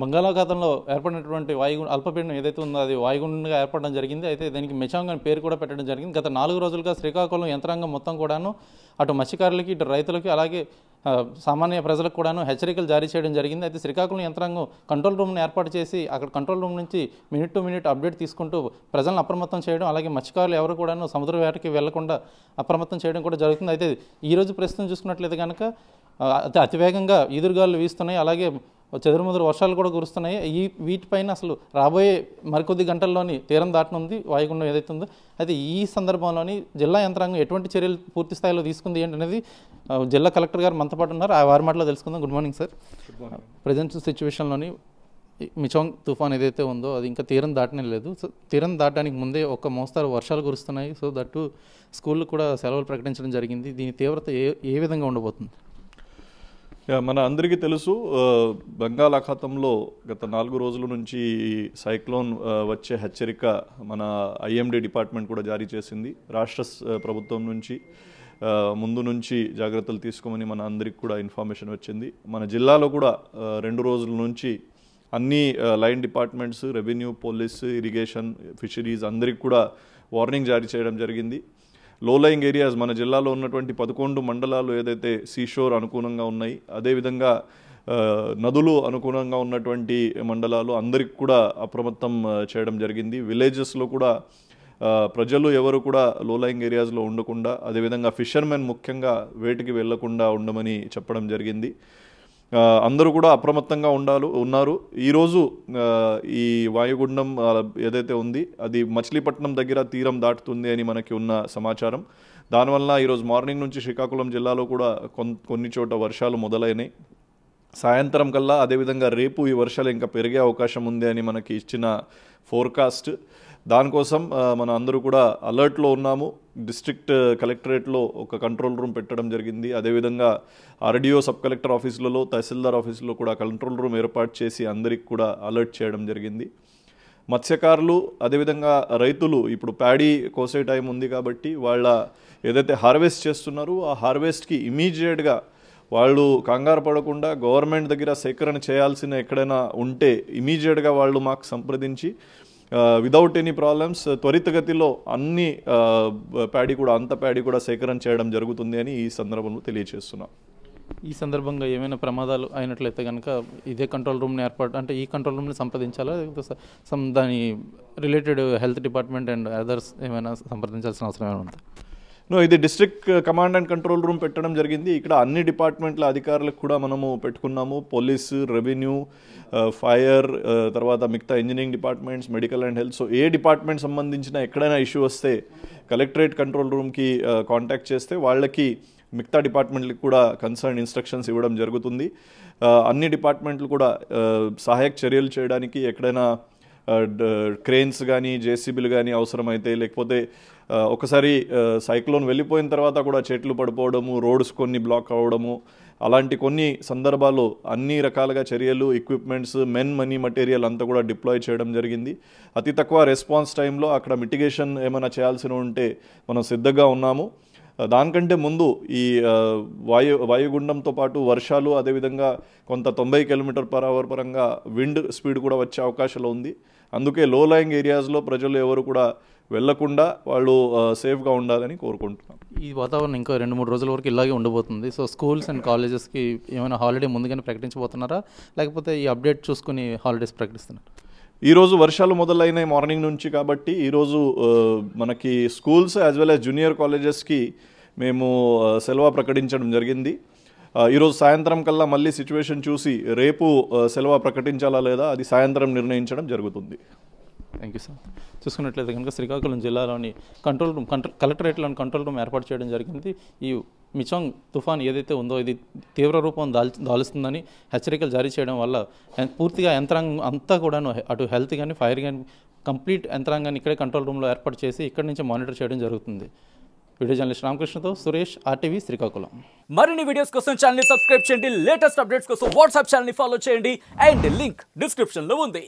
బంగాళాఖాతంలో ఏర్పడినటువంటి వాయుగుండ అల్పపీడనం ఏదైతే ఉందో అది వాయుగుండంగా ఏర్పడడం జరిగింది అయితే దానికి మెచాంగ్ అని పేరు కూడా పెట్టడం జరిగింది గత నాలుగు రోజులుగా శ్రీకాకుళం యంత్రాంగం మొత్తం కూడాను అటు మత్స్యకారులకి ఇటు రైతులకి అలాగే సామాన్య ప్రజలకు కూడాను హెచ్చరికలు జారీ చేయడం జరిగింది అయితే శ్రీకాకుళం యంత్రాంగం కంట్రోల్ రూమ్ను ఏర్పాటు చేసి అక్కడ కంట్రోల్ రూమ్ నుంచి మినిట్ టు మినిట్ అప్డేట్ తీసుకుంటూ ప్రజలను అప్రమత్తం చేయడం అలాగే మత్స్యకారులు ఎవరు కూడాను సముద్ర వేటకి వెళ్లకుండా అప్రమత్తం చేయడం కూడా జరుగుతుంది అయితే ఈరోజు ప్రస్తుతం చూసుకున్నట్లయితే కనుక అతి అతివేగంగా ఈదురుగాలు వీస్తున్నాయి అలాగే చెదురుముదురు వర్షాలు కూడా కురుస్తున్నాయి ఈ వీటిపైన అసలు రాబోయే మరికొద్ది గంటల్లోని తీరం దాటనుంది వాయుగుండం ఏదైతే ఉందో అయితే ఈ సందర్భంలోని జిల్లా యంత్రాంగం ఎటువంటి చర్యలు పూర్తి స్థాయిలో తీసుకుంది ఏంటనేది జిల్లా కలెక్టర్ గారు మనతో పాటు ఉన్నారు ఆ వారి మాటలో తెలుసుకుందాం గుడ్ మార్నింగ్ సార్ ప్రజెంట్ సిచ్యువేషన్లోని మిచోంగ్ తుఫాన్ ఏదైతే ఉందో అది ఇంకా తీరం దాటనే లేదు సో తీరం దాటడానికి ముందే ఒక మోస్తారు వర్షాలు కురుస్తున్నాయి సో దట్టు స్కూళ్ళు కూడా సెలవులు ప్రకటించడం జరిగింది దీని తీవ్రత ఏ ఏ విధంగా ఉండబోతుంది మన అందరికీ తెలుసు బంగాళాఖాతంలో గత నాలుగు రోజుల నుంచి సైక్లోన్ వచ్చే హెచ్చరిక మన ఐఎండి డిపార్ట్మెంట్ కూడా జారీ చేసింది రాష్ట్ర ప్రభుత్వం నుంచి ముందు నుంచి జాగ్రత్తలు తీసుకోమని మన అందరికి కూడా ఇన్ఫర్మేషన్ వచ్చింది మన జిల్లాలో కూడా రెండు రోజుల నుంచి అన్ని line departments revenue police irrigation fisheries అందరికి కూడా వార్నింగ్ జారీ చేయడం జరిగింది లోలయింగ్ ఏరియాస్ మన జిల్లాలో ఉన్నటువంటి పదకొండు మండలాలు ఏదైతే సీషోర్ అనుకూలంగా ఉన్నాయి అదేవిధంగా నదులు అనుకూలంగా ఉన్నటువంటి మండలాలు అందరికి కూడా అప్రమత్తం చేయడం జరిగింది విలేజెస్లో కూడా ప్రజలు ఎవరు కూడా లోలయింగ్ ఏరియాస్లో ఉండకుండా అదేవిధంగా ఫిషర్మెన్ ముఖ్యంగా వేటికి వెళ్లకుండా ఉండమని చెప్పడం జరిగింది అందరూ కూడా అప్రమత్తంగా ఉండాలి ఉన్నారు ఈరోజు ఈ వాయుగుండం ఏదైతే ఉంది అది మచిలీపట్నం దగ్గర తీరం దాటుతుంది అని మనకి ఉన్న సమాచారం దానివల్ల ఈరోజు మార్నింగ్ నుంచి శ్రీకాకుళం జిల్లాలో కూడా కొన్ని చోట వర్షాలు మొదలైనాయి సాయంత్రం కల్లా అదేవిధంగా రేపు ఈ వర్షాలు ఇంకా పెరిగే అవకాశం ఉంది అని మనకి ఇచ్చిన ఫోర్కాస్ట్ దానికోసం మన అందరూ కూడా అలర్ట్లో ఉన్నాము డిస్ట్రిక్ట్ కలెక్టరేట్లో ఒక కంట్రోల్ రూమ్ పెట్టడం జరిగింది అదేవిధంగా ఆర్డీఓ సబ్ కలెక్టర్ ఆఫీసులలో తహసీల్దార్ ఆఫీసులో కూడా కంట్రోల్ రూమ్ ఏర్పాటు చేసి అందరికి కూడా అలర్ట్ చేయడం జరిగింది మత్స్యకారులు అదేవిధంగా రైతులు ఇప్పుడు ప్యాడీ కోసే టైం ఉంది కాబట్టి వాళ్ళ ఏదైతే హార్వెస్ట్ చేస్తున్నారో ఆ హార్వెస్ట్కి ఇమీడియట్గా వాళ్ళు కంగారు పడకుండా గవర్నమెంట్ దగ్గర సేకరణ చేయాల్సిన ఎక్కడైనా ఉంటే ఇమీడియట్గా వాళ్ళు మాకు సంప్రదించి విదౌట్ ఎనీ ప్రాబ్లమ్స్ త్వరితగతిలో అన్ని ప్యాడీ కూడా అంత ప్యాడీ కూడా సేకరణ చేయడం జరుగుతుంది అని ఈ సందర్భంలో తెలియజేస్తున్నాం ఈ సందర్భంగా ఏమైనా ప్రమాదాలు అయినట్లయితే కనుక ఇదే కంట్రోల్ రూమ్ని ఏర్పాటు అంటే ఈ కంట్రోల్ రూమ్ని సంప్రదించాలా సమ్ దాని related health department and others ఏమైనా సంప్రదించాల్సిన అవసరం ఏమైనా ఉందా నో ఇది district command and control room పెట్టడం జరిగింది ఇక్కడ అన్ని డిపార్ట్మెంట్ల అధికారులకు కూడా మనము పెట్టుకున్నాము police revenue uh, fire uh, తర్వాత మిగతా engineering departments medical and health so ఏ డిపార్ట్మెంట్ సంబంధించిన ఎక్కడైనా ఇష్యూ వస్తే కలెక్టరేట్ కంట్రోల్ రూమ్కి కాంటాక్ట్ చేస్తే వాళ్ళకి మిగతా డిపార్ట్మెంట్లకు కూడా కన్సర్న్ ఇన్స్ట్రక్షన్స్ ఇవ్వడం జరుగుతుంది uh, అన్ని డిపార్ట్మెంట్లు కూడా సహాయక చర్యలు చేయడానికి ఎక్కడైనా క్రెయిన్స్ కానీ జేసీబీలు కానీ అవసరమైతే లేకపోతే ఒకసారి సైక్లోన్ వెళ్ళిపోయిన తర్వాత కూడా చెట్లు పడిపోవడము రోడ్స్ కొన్ని బ్లాక్ అవ్వడము అలాంటి కొన్ని సందర్భాల్లో అన్ని రకాలుగా చర్యలు ఎక్విప్మెంట్స్ మెన్ మనీ మటీరియల్ అంతా కూడా డిప్లాయ్ చేయడం జరిగింది అతి తక్కువ రెస్పాన్స్ టైంలో అక్కడ మిటిగేషన్ ఏమైనా చేయాల్సిన ఉంటే మనం సిద్ధంగా ఉన్నాము దానికంటే ముందు ఈ వాయు వాయుగుండంతో పాటు వర్షాలు అదేవిధంగా కొంత తొంభై కిలోమీటర్ పర్ అవర్ పరంగా విండ్ స్పీడ్ కూడా వచ్చే అవకాశాలు ఉంది అందుకే లో లయింగ్ ఏరియాస్లో ప్రజలు ఎవరు కూడా వెళ్లకుండా వాళ్ళు సేఫ్గా ఉండాలని కోరుకుంటున్నాం ఈ వాతావరణం ఇంకా రెండు మూడు రోజుల వరకు ఇలాగే ఉండబోతుంది సో స్కూల్స్ అండ్ కాలేజెస్కి ఏమైనా హాలిడే ముందుగానే ప్రకటించబోతున్నారా లేకపోతే ఈ అప్డేట్ చూసుకుని హాలిడేస్ ప్రకటిస్తున్నారు ఈరోజు వర్షాలు మొదలైనాయి మార్నింగ్ నుంచి కాబట్టి ఈరోజు మనకి schools as well as junior కాలేజెస్కి మేము సెలవు ప్రకటించడం జరిగింది ఈరోజు సాయంత్రం కల్లా మళ్ళీ సిచ్యువేషన్ చూసి రేపు సెలవు ప్రకటించాలా లేదా అది సాయంత్రం నిర్ణయించడం జరుగుతుంది థ్యాంక్ యూ సార్ చూసుకున్నట్లయితే కనుక శ్రీకాకుళం జిల్లాలోని కంట్రోల్ రూమ్ కంట్రోల్ కలెక్టరేట్లోని కంట్రోల్ రూమ్ ఏర్పాటు చేయడం జరిగింది ఈ మిచాంగ్ తుఫాన్ ఏదైతే ఉందో ఇది తీవ్ర రూపం దాల్ దాలుస్తుందని హెచ్చరికలు జారీ చేయడం వల్ల పూర్తిగా యంత్రాంగం అంతా కూడాను అటు హెల్త్ కానీ ఫైర్ కానీ కంప్లీట్ యంత్రాంగాన్ని ఇక్కడే కంట్రోల్ రూమ్లో ఏర్పాటు చేసి ఇక్కడి నుంచి మానిటర్ చేయడం జరుగుతుంది వీడియో జర్నలిస్ట్ రామకృష్ణతో సురేష్ ఆర్టీవీ శ్రీకాకుళం మరిన్ని వీడియోస్ కోసం ఛానల్ సబ్స్క్రైబ్ చేయండి లేటెస్ట్ అప్డేట్స్ కోసం వాట్సాప్ ఛానల్ని ఫాలో చేయండి అండ్ లింక్ డిస్క్రిప్షన్లో ఉంది